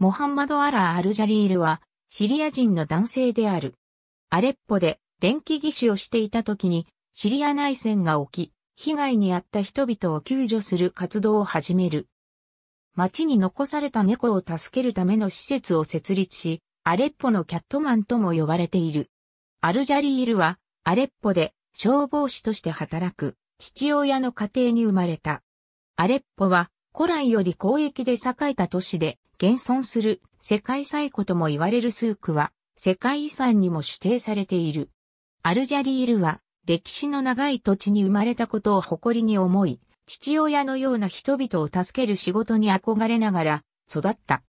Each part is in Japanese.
モハンマド・アラー・アルジャリールは、シリア人の男性である。アレッポで電気技師をしていた時に、シリア内戦が起き、被害に遭った人々を救助する活動を始める。町に残された猫を助けるための施設を設立し、アレッポのキャットマンとも呼ばれている。アルジャリールは、アレッポで消防士として働く父親の家庭に生まれた。アレッポは古来より交易で栄えた都市で、現存する世界最古とも言われるスークは世界遺産にも指定されている。アルジャリールは歴史の長い土地に生まれたことを誇りに思い、父親のような人々を助ける仕事に憧れながら育った。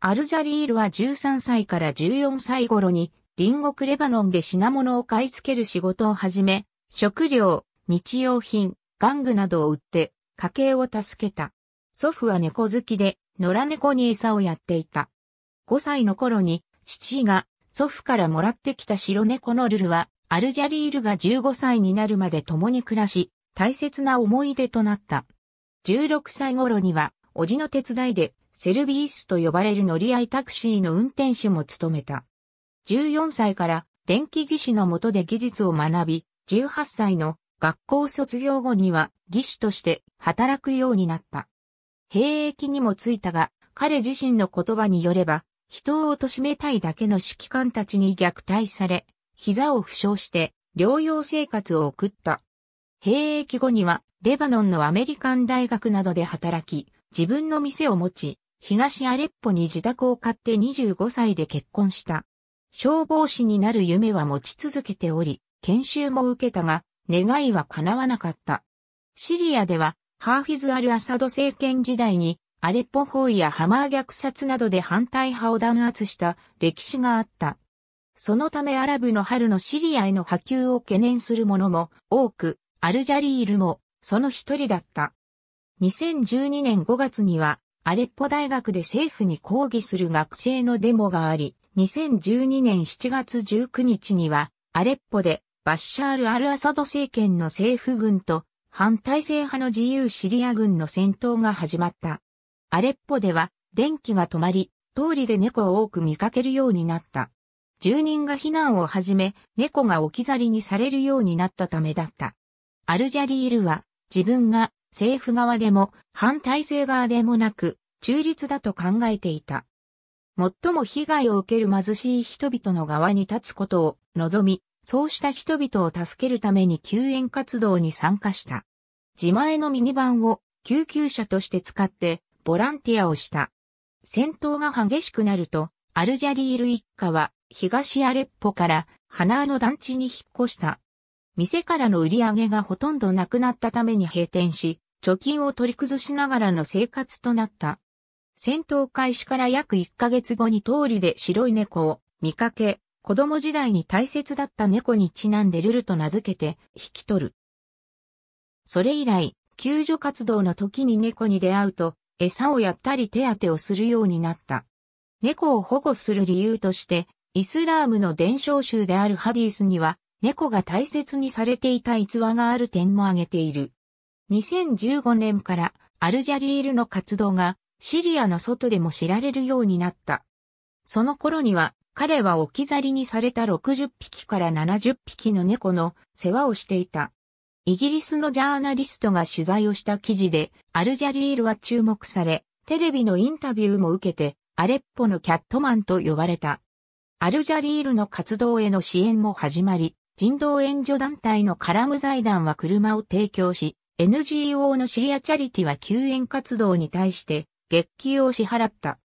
アルジャリールは13歳から14歳頃に隣国レバノンで品物を買い付ける仕事を始め、食料、日用品、玩具などを売って家計を助けた。祖父は猫好きで野良猫に餌をやっていた。5歳の頃に、父が祖父からもらってきた白猫のルルは、アルジャリールが15歳になるまで共に暮らし、大切な思い出となった。16歳頃には、おじの手伝いで、セルビースと呼ばれる乗り合いタクシーの運転手も務めた。14歳から電気技師のもとで技術を学び、18歳の学校卒業後には技師として働くようになった。兵役にもついたが、彼自身の言葉によれば、人を貶めたいだけの指揮官たちに虐待され、膝を負傷して療養生活を送った。兵役後には、レバノンのアメリカン大学などで働き、自分の店を持ち、東アレッポに自宅を買って25歳で結婚した。消防士になる夢は持ち続けており、研修も受けたが、願いは叶わなかった。シリアではハーフィズ・アル・アサド政権時代に、アレッポ包囲やハマー虐殺などで反対派を弾圧した歴史があった。そのためアラブの春のシリアへの波及を懸念する者も多く、アルジャリールもその一人だった。2012年5月には、アレッポ大学で政府に抗議する学生のデモがあり、2012年7月19日には、アレッポでバッシャール・アル・アサド政権の政府軍と反体制派の自由シリア軍の戦闘が始まった。アレッポでは電気が止まり、通りで猫を多く見かけるようになった。住人が避難を始め、猫が置き去りにされるようになったためだった。アルジャリールは自分が政府側でも反体制側でもなく中立だと考えていた。最も被害を受ける貧しい人々の側に立つことを望み、そうした人々を助けるために救援活動に参加した。自前のミニバンを救急車として使ってボランティアをした。戦闘が激しくなると、アルジャリール一家は東アレッポから花の団地に引っ越した。店からの売り上げがほとんどなくなったために閉店し、貯金を取り崩しながらの生活となった。戦闘開始から約1ヶ月後に通りで白い猫を見かけ、子供時代に大切だった猫にちなんでルルと名付けて引き取る。それ以来、救助活動の時に猫に出会うと、餌をやったり手当てをするようになった。猫を保護する理由として、イスラームの伝承宗であるハディスには、猫が大切にされていた逸話がある点も挙げている。2015年からアルジャリールの活動がシリアの外でも知られるようになった。その頃には彼は置き去りにされた60匹から70匹の猫の世話をしていた。イギリスのジャーナリストが取材をした記事で、アルジャリールは注目され、テレビのインタビューも受けて、アレッポのキャットマンと呼ばれた。アルジャリールの活動への支援も始まり、人道援助団体のカラム財団は車を提供し、NGO のシリアチャリティは救援活動に対して月給を支払った。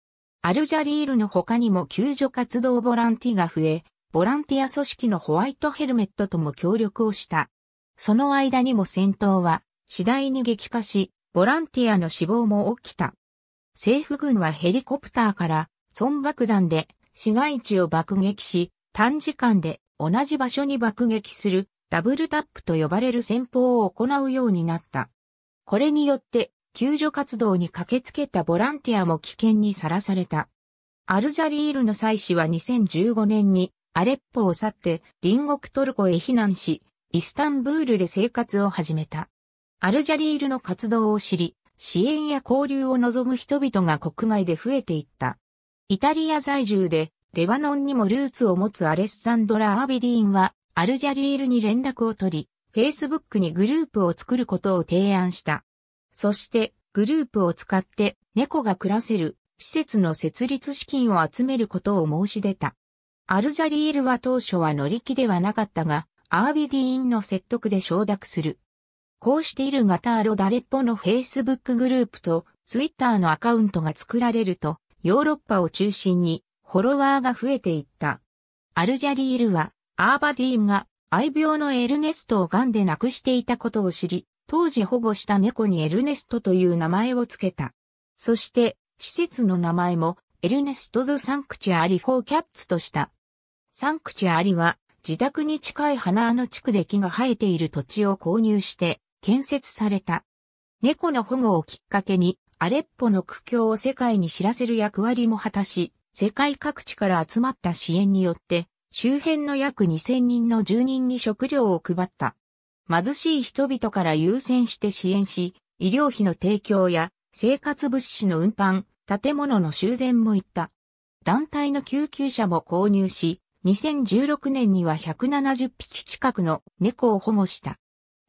アルジャリールの他にも救助活動ボランティが増え、ボランティア組織のホワイトヘルメットとも協力をした。その間にも戦闘は次第に激化し、ボランティアの死亡も起きた。政府軍はヘリコプターから損爆弾で市街地を爆撃し、短時間で同じ場所に爆撃するダブルタップと呼ばれる戦法を行うようになった。これによって救助活動に駆けつけたボランティアも危険にさらされた。アルジャリールの妻子は2015年にアレッポを去って隣国トルコへ避難し、イスタンブールで生活を始めた。アルジャリールの活動を知り、支援や交流を望む人々が国外で増えていった。イタリア在住で、レバノンにもルーツを持つアレッサンドラ・アービディーンは、アルジャリールに連絡を取り、Facebook にグループを作ることを提案した。そして、グループを使って猫が暮らせる施設の設立資金を集めることを申し出た。アルジャリールは当初は乗り気ではなかったが、アービディーンの説得で承諾する。こうしているがターロダレッポの Facebook グループと Twitter のアカウントが作られると、ヨーロッパを中心にフォロワーが増えていった。アルジャリールは、アーバディーンが愛病のエルネストをンで亡くしていたことを知り、当時保護した猫にエルネストという名前を付けた。そして、施設の名前も、エルネストズ・サンクチュアリ・フォー・キャッツとした。サンクチュアリは、自宅に近い花の地区で木が生えている土地を購入して、建設された。猫の保護をきっかけに、アレッポの苦境を世界に知らせる役割も果たし、世界各地から集まった支援によって、周辺の約2000人の住人に食料を配った。貧しい人々から優先して支援し、医療費の提供や生活物資の運搬、建物の修繕も行った。団体の救急車も購入し、2016年には170匹近くの猫を保護した。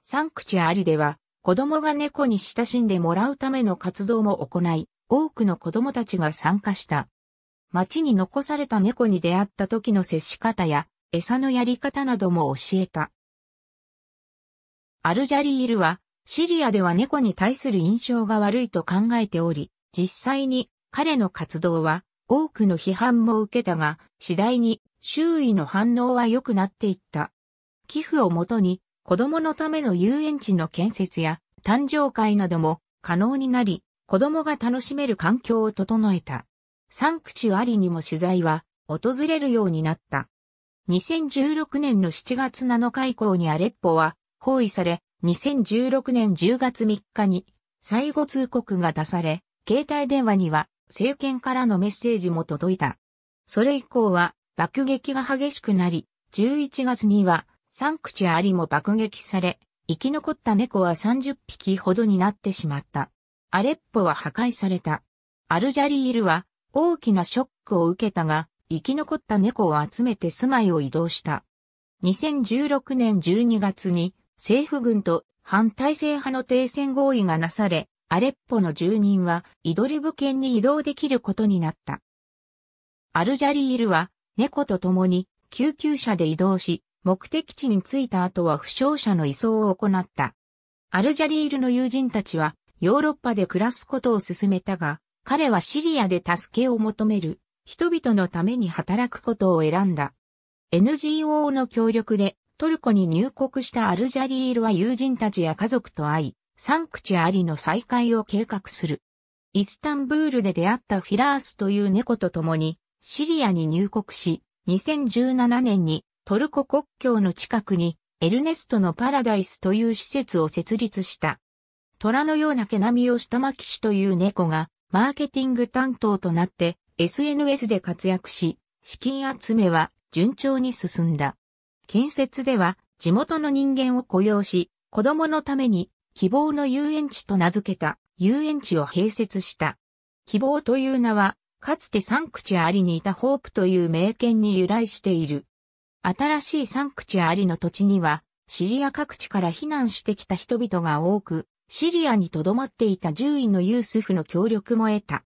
サンクチュアリでは、子供が猫に親しんでもらうための活動も行い、多くの子供たちが参加した。町に残された猫に出会った時の接し方や、餌のやり方なども教えた。アルジャリールは、シリアでは猫に対する印象が悪いと考えており、実際に彼の活動は多くの批判も受けたが、次第に周囲の反応は良くなっていった。寄付をもとに子供のための遊園地の建設や誕生会なども可能になり、子供が楽しめる環境を整えた。サンクチュアリにも取材は訪れるようになった。2016年の7月7日以降にアレッポは包囲され、2016年10月3日に、最後通告が出され、携帯電話には政権からのメッセージも届いた。それ以降は爆撃が激しくなり、11月にはサンクチュアリも爆撃され、生き残った猫は30匹ほどになってしまった。アレッポは破壊された。アルジャリールは大きなショックを受けたが、生き残った猫を集めて住まいを移動した。2016年12月に政府軍と反体制派の停戦合意がなされ、アレッポの住人はイドリブ県に移動できることになった。アルジャリールは猫と共に救急車で移動し、目的地に着いた後は負傷者の移送を行った。アルジャリールの友人たちはヨーロッパで暮らすことを勧めたが、彼はシリアで助けを求める人々のために働くことを選んだ。NGO の協力でトルコに入国したアルジャリールは友人たちや家族と会い、サンクチュアリの再会を計画する。イスタンブールで出会ったフィラースという猫と共に、シリアに入国し、2017年にトルコ国境の近くにエルネストのパラダイスという施設を設立した。虎のような毛並みをしたマキという猫がマーケティング担当となって SNS で活躍し、資金集めは順調に進んだ。建設では地元の人間を雇用し、子供のために希望の遊園地と名付けた遊園地を併設した。希望という名は、かつてサンクチュアリにいたホープという名犬に由来している。新しいサンクチュアリの土地には、シリア各地から避難してきた人々が多く、シリアに留まっていた獣医のユースフの協力も得た。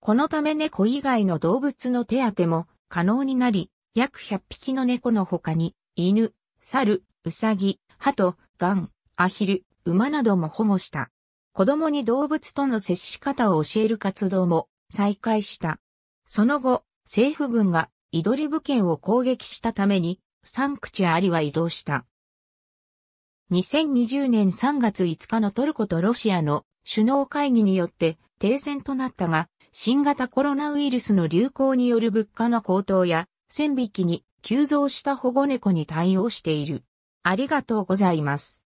このため猫以外の動物の手当ても可能になり、約100匹の猫の他に犬、猿、ウサギ、鳩、ガン、アヒル、馬なども保護した。子供に動物との接し方を教える活動も再開した。その後、政府軍がイドリブ県を攻撃したために、サンクチュアリは移動した。2020年3月5日のトルコとロシアの首脳会議によって停戦となったが、新型コロナウイルスの流行による物価の高騰や、線引きに急増した保護猫に対応している。ありがとうございます。